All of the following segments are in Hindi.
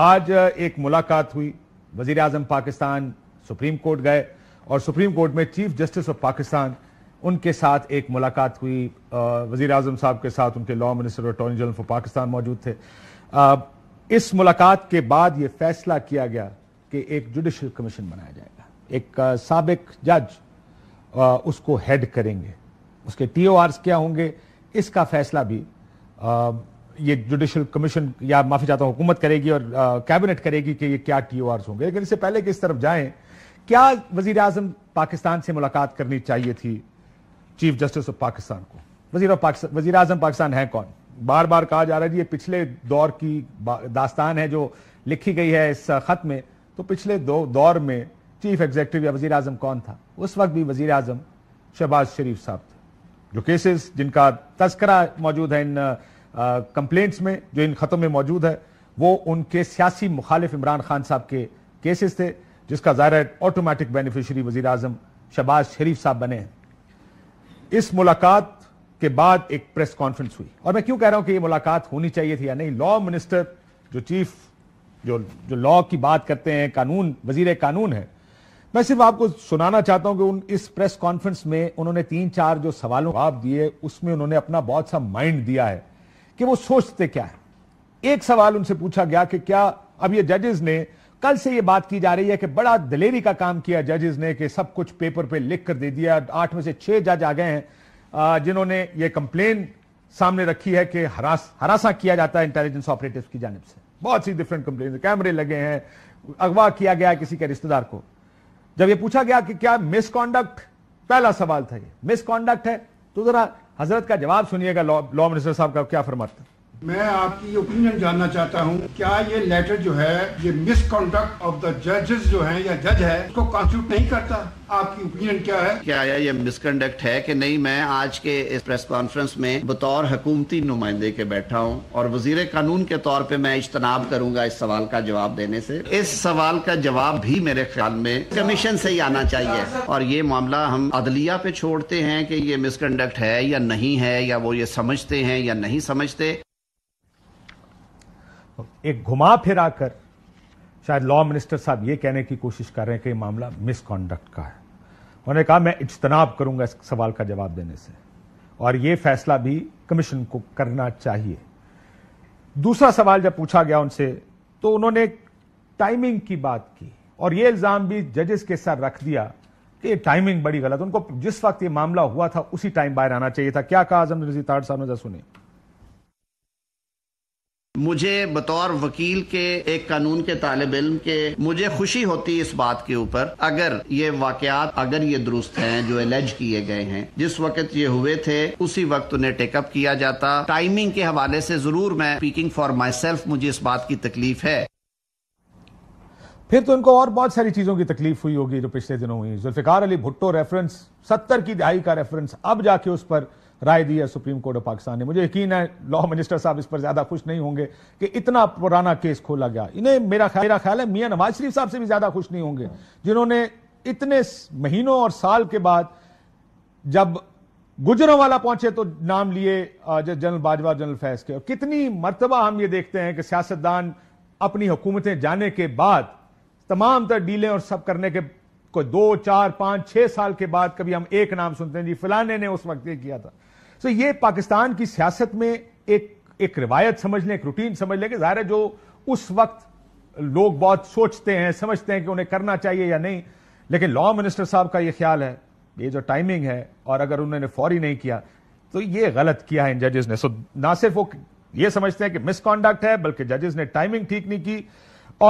आज एक मुलाकात हुई वजीर आजम पाकिस्तान सुप्रीम कोर्ट गए और सुप्रीम कोर्ट में चीफ जस्टिस ऑफ पाकिस्तान उनके साथ एक मुलाकात हुई वजीर आजम साहब के साथ उनके लॉ मिनिस्टर और अटॉर्नी जनरल फॉर पाकिस्तान मौजूद थे इस मुलाकात के बाद ये फैसला किया गया कि एक जुडिशल कमीशन बनाया जाएगा एक सबक जज उसको हेड करेंगे उसके टी क्या होंगे इसका फैसला भी ये जुडिशल कमीशन या माफी चाहता हूं हुकूमत करेगी और कैबिनेट करेगी कि ये क्या टी होंगे लेकिन इससे पहले कि इस तरफ जाएं क्या वजीर आजम पाकिस्तान से मुलाकात करनी चाहिए थी चीफ जस्टिस ऑफ पाकिस्तान को वजी पाकिस्तान वजीर आजम पाकिस्तान है कौन बार बार कहा जा रहा है ये पिछले दौर की दास्तान है जो लिखी गई है इस खत में तो पिछले दो दौर में चीफ एग्जीक्यूटिव या वजीर आजम कौन था उस वक्त भी वजीर आजम शहबाज शरीफ साहब थे जो केसेस जिनका तस्करा मौजूद है इन कंप्लेंट्स में जो इन ख़तों में मौजूद है वो उनके सियासी मुखालिफ इमरान खान साहब के केसेस थे जिसका ज़ाहिर ऑटोमेटिक बेनिफिशरी वजी अजम शहबाज शरीफ साहब बने हैं इस मुलाकात के बाद एक प्रेस कॉन्फ्रेंस हुई और मैं क्यों कह रहा हूं कि ये मुलाकात होनी चाहिए थी या नहीं लॉ मिनिस्टर जो चीफ जो जो लॉ की बात करते हैं कानून वजीर कानून है मैं सिर्फ आपको सुनाना चाहता हूं कि उन इस प्रेस कॉन्फ्रेंस में उन्होंने तीन चार जो सवालों जवाब दिए उसमें उन्होंने अपना बहुत सा माइंड दिया है कि वो सोचते क्या है एक सवाल उनसे पूछा गया कि क्या अब ये जजेस ने कल से ये बात की जा रही है कि बड़ा दलेरी का काम किया जजेस ने कि सब कुछ पेपर पे लिख कर दे दिया आठ में से छह जज आ गए हैं जिन्होंने ये कंप्लेन सामने रखी है कि हरास हरासा किया जाता है इंटेलिजेंस ऑपरेटिव की जानब से बहुत सी डिफरेंट कंप्लेन कैमरे लगे हैं अगवा किया गया किसी के रिश्तेदार को जब ये पूछा गया कि क्या मिसकॉन्डक्ट पहला सवाल था ये मिसकॉन्डक्ट है तो जरा हजरत का जवाब सुनिएगा लॉ मिनिस्टर साहब का क्या फरमाते मैं आपकी ओपिनियन जानना चाहता हूँ क्या ये लेटर जो है ये मिसकंडक्ट ऑफ द जजेस जो है या जज है उसको कॉन्स्टिट्यूट नहीं करता आपकी ओपिनियन क्या है क्या या ये मिसकंडक्ट है कि नहीं मैं आज के इस प्रेस कॉन्फ्रेंस में बतौर हुकूमती नुमाइंदे के बैठा हूँ और वजीर कानून के तौर पर मैं इज्तनाब करूंगा इस सवाल का जवाब देने से इस सवाल का जवाब भी मेरे ख्याल में कमीशन से ही आना चाहिए और ये मामला हम अदलिया पे छोड़ते हैं कि ये मिसकंडक्ट है या नहीं है या वो ये समझते हैं या नहीं समझते एक घुमा फिरा कर शायद लॉ मिनिस्टर साहब ये कहने की कोशिश कर रहे हैं कि मामला मिसकॉन्डक्ट का है उन्होंने कहा मैं इज्तनाब करूंगा इस सवाल का जवाब देने से और ये फैसला भी कमीशन को करना चाहिए दूसरा सवाल जब पूछा गया उनसे तो उन्होंने टाइमिंग की बात की और ये इल्ज़ाम भी जजेस के साथ रख दिया कि ये टाइमिंग बड़ी गलत उनको जिस वक्त ये मामला हुआ था उसी टाइम बाहर आना चाहिए था क्या कहा आजम रजी तार साहब ने सुने मुझे बतौर वकील के एक कानून के तालब इम के मुझे खुशी होती इस बात के ऊपर अगर ये वाकत अगर ये दुरुस्त हैं जो एलर्ज किए गए हैं जिस वक्त ये हुए थे उसी वक्त उन्हें टेकअप किया जाता टाइमिंग के हवाले से जरूर मैं स्पीकिंग फॉर माई सेल्फ मुझे इस बात की तकलीफ है फिर तो इनको और बहुत सारी चीजों की तकलीफ हुई होगी जो पिछले दिनों हुई जुल्फिकार अली भुट्टो रेफरेंस सत्तर की दहाई का रेफरेंस अब जाके उस पर राय दी है सुप्रीम कोर्ट ऑफ पाकिस्तान ने मुझे यकीन है लॉ मिनिस्टर साहब इस पर ज्यादा खुश नहीं होंगे कि इतना पुराना केस खोला गया इन्हें मेरा ख्याल मेरा ख्याल है मियाँ नवाज शरीफ साहब से भी ज्यादा खुश नहीं होंगे जिन्होंने इतने महीनों और साल के बाद जब गुजरों वाला पहुंचे तो नाम लिए जनरल बाजवा जनरल फैज के और कितनी मरतबा हम ये देखते हैं कि सियासतदान अपनी हुकूमतें जाने के बाद तमाम तर डीलें और सब करने के कोई दो चार पांच छह साल के बाद कभी हम एक नाम सुनते हैं जी फिलाने ने उस वक्त ये किया था सो ये पाकिस्तान की सियासत में एक एक रिवायत समझ लें एक रूटीन समझ लें कि जाहिर है जो उस वक्त लोग बहुत सोचते हैं समझते हैं कि उन्हें करना चाहिए या नहीं लेकिन लॉ मिनिस्टर साहब का ये ख्याल है ये जो टाइमिंग है और अगर उन्होंने फौरी नहीं किया तो ये गलत किया है इन जजेस ने सो ना सिर्फ वो ये समझते हैं कि मिसकॉन्डक्ट है बल्कि जजेस ने टाइमिंग ठीक नहीं की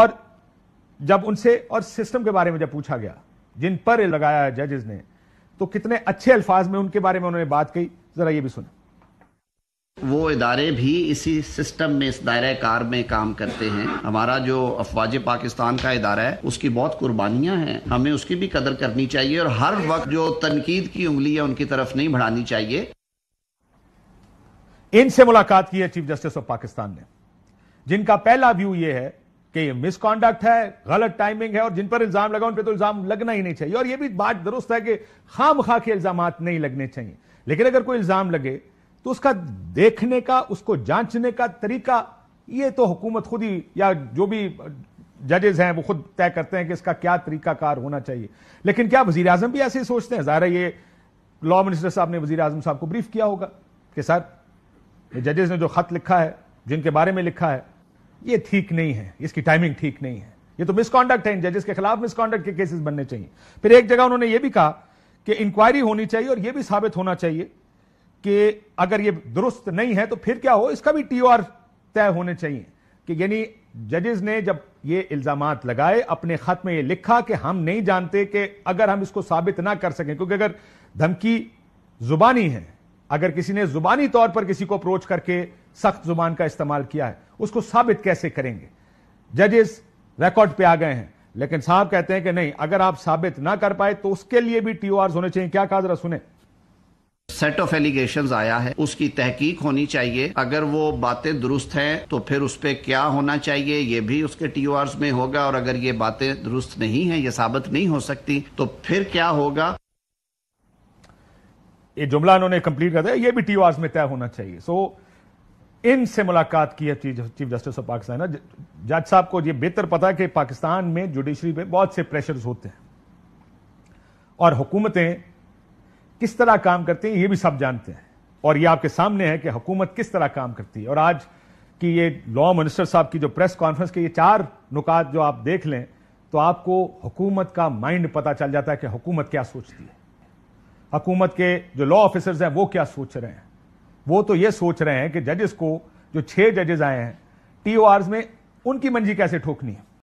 और जब उनसे और सिस्टम के बारे में जब पूछा गया जिन पर लगाया जजेस ने तो कितने अच्छे अल्फाज में उनके बारे में उन्होंने बात कही जरा ये भी सुने वो इदारे भी इसी सिस्टम में इस दायरा कार में काम करते हैं हमारा जो अफवाज पाकिस्तान का इदारा है उसकी बहुत कुर्बानियां हैं हमें उसकी भी कदर करनी चाहिए और हर वक्त जो तनकीद की उंगली है उनकी तरफ नहीं बढ़ानी चाहिए इनसे मुलाकात की है चीफ जस्टिस ऑफ पाकिस्तान ने जिनका पहला व्यू यह है कि यह मिसकॉन्डक्ट है गलत टाइमिंग है और जिन पर इल्जाम लगा उन पर तो इल्जाम लगना ही नहीं चाहिए और यह भी बात दुरुस्त है कि खाम खा के इल्जाम नहीं लगने चाहिए लेकिन अगर कोई इल्ज़ाम लगे तो उसका देखने का उसको जांचने का तरीका ये तो हुकूमत खुद ही या जो भी जजेज हैं वो खुद तय करते हैं कि इसका क्या तरीकाकार होना चाहिए लेकिन क्या वजी अजम भी ऐसे ही सोचते हैं ज़ाहिर ये लॉ मिनिस्टर साहब ने वजी अजम साहब को ब्रीफ किया होगा कि सर जजेज ने जो खत लिखा है जिनके बारे में लिखा है ये ठीक नहीं है इसकी टाइमिंग ठीक नहीं है ये तो मिसकॉन्डक्ट है इन जजेस के खिलाफ मिसकॉन्डक्ट के केसेस बनने चाहिए फिर एक जगह उन्होंने ये भी कहा कि इंक्वायरी होनी चाहिए और यह भी साबित होना चाहिए कि अगर यह दुरुस्त नहीं है तो फिर क्या हो इसका भी टीओआर तय होने चाहिए कि यानी जजेज ने जब ये इल्जाम लगाए अपने खत में ये लिखा कि हम नहीं जानते कि अगर हम इसको साबित ना कर सकें क्योंकि अगर धमकी जुबानी है अगर किसी ने जुबानी तौर पर किसी को अप्रोच करके सख्त जुबान का इस्तेमाल किया है उसको साबित कैसे करेंगे जजेस रिकॉर्ड पे आ गए हैं लेकिन साहब कहते हैं कि नहीं अगर आप साबित ना कर पाए तो उसके लिए भी टीओआर होने चाहिए क्या कहा जरा सुने सेट ऑफ एलिगेशन आया है उसकी तहकीक होनी चाहिए अगर वो बातें दुरुस्त हैं तो फिर उस पर क्या होना चाहिए ये भी उसके टीओआर में होगा और अगर ये बातें दुरुस्त नहीं है ये साबित नहीं हो सकती तो फिर क्या होगा ये जुमला इन्होंने कंप्लीट कर दिया ये भी आर्स में तय होना चाहिए सो so, इनसे मुलाकात की है चीफ जस्टिस ऑफ पाकिस्तान जज साहब को यह बेहतर पता है कि पाकिस्तान में जुडिशरी में बहुत से प्रेशर्स होते हैं और हुकूमतें किस तरह काम करती हैं यह भी सब जानते हैं और यह आपके सामने है कि हुकूमत किस तरह काम करती है और आज की ये लॉ मिनिस्टर साहब की जो प्रेस कॉन्फ्रेंस के ये चार नुकात जो आप देख लें तो आपको हुकूमत का माइंड पता चल जाता है कि हुकूमत क्या सोचती है हुकूमत के जो लॉ ऑफिसर्स हैं वो क्या सोच रहे हैं वो तो ये सोच रहे हैं कि जजेस को जो छह जजेस आए हैं टी में उनकी मंजी कैसे ठोकनी है